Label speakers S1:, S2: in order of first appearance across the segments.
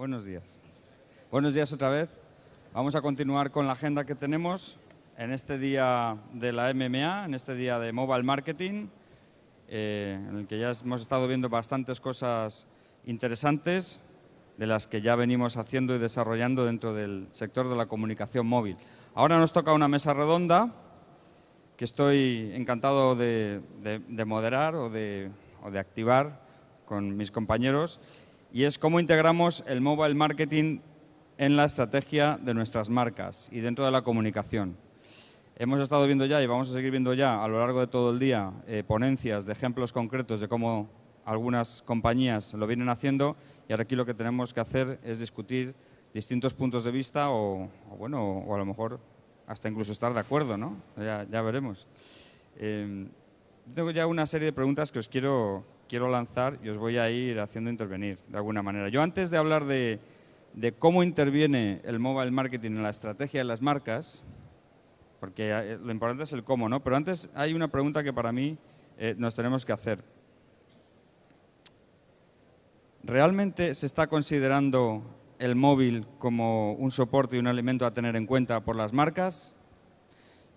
S1: Buenos días. Buenos días otra vez. Vamos a continuar con la agenda que tenemos en este día de la MMA, en este día de Mobile Marketing, eh, en el que ya hemos estado viendo bastantes cosas interesantes de las que ya venimos haciendo y desarrollando dentro del sector de la comunicación móvil. Ahora nos toca una mesa redonda que estoy encantado de, moderar o de activar con mis compañeros y es cómo integramos el mobile marketing en la estrategia de nuestras marcas y dentro de la comunicación. Hemos estado viendo ya y vamos a seguir viendo ya a lo largo de todo el día eh, ponencias de ejemplos concretos de cómo algunas compañías lo vienen haciendo y ahora aquí lo que tenemos que hacer es discutir distintos puntos de vista o, bueno, o a lo mejor hasta incluso estar de acuerdo, ¿no? Ya, veremos. Em, tengo ya una serie de preguntas que os quiero, quiero lanzar y os voy a ir haciendo intervenir de alguna manera. Yo antes de hablar de, cómo interviene el mobile marketing en la estrategia de las marcas, porque eh, lo importante es el cómo, ¿no? Pero antes hay una pregunta que para mí eh, nos tenemos que hacer. ¿Realmente se está considerando el móvil como un soporte y un elemento a tener en cuenta por las marcas?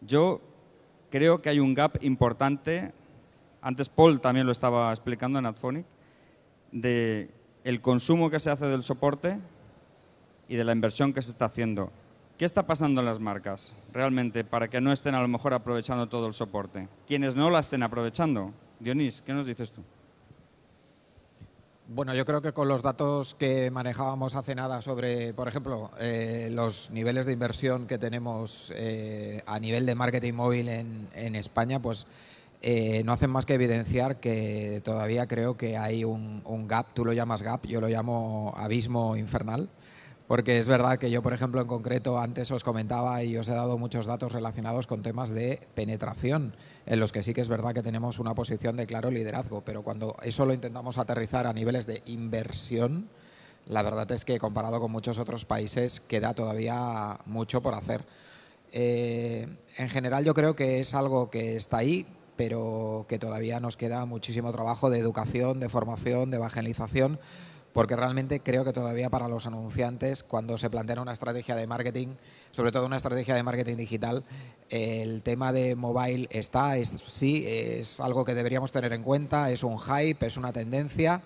S1: Yo creo que hay un gap importante antes Paul también lo estaba explicando en Adphonic, de el consumo que se hace del soporte y de la inversión que se está haciendo. ¿Qué está pasando en las marcas realmente para que no estén a lo mejor aprovechando todo el soporte? Quienes no la estén aprovechando. Dionis, ¿qué nos dices tú?
S2: Bueno, yo creo que con los datos que manejábamos hace nada sobre, por ejemplo, eh, los niveles de inversión que tenemos eh, a nivel de marketing móvil en, en España, pues eh, no hacen más que evidenciar que todavía creo que hay un, gap, tú lo llamas gap, yo lo llamo abismo infernal, porque es verdad que yo, por ejemplo, en concreto, antes os comentaba y os he dado muchos datos relacionados con temas de penetración, en los que sí que es verdad que tenemos una posición de claro liderazgo, pero cuando eso lo intentamos aterrizar a niveles de inversión, la verdad es que comparado con muchos otros países queda todavía mucho por hacer. Eh, en general yo creo que es algo que está ahí, pero que todavía nos queda muchísimo trabajo de educación, de formación, de evangelización, porque realmente creo que todavía para los anunciantes, cuando se plantea una estrategia de marketing, sobre todo una estrategia de marketing digital, el tema de mobile está, sí, es algo que deberíamos tener en cuenta, es un hype, es una tendencia,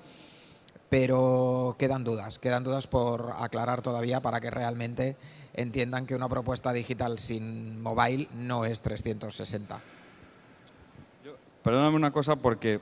S2: pero quedan dudas, quedan dudas por aclarar todavía para que realmente entiendan que una propuesta digital sin
S1: mobile no es 360 perdóname una cosa porque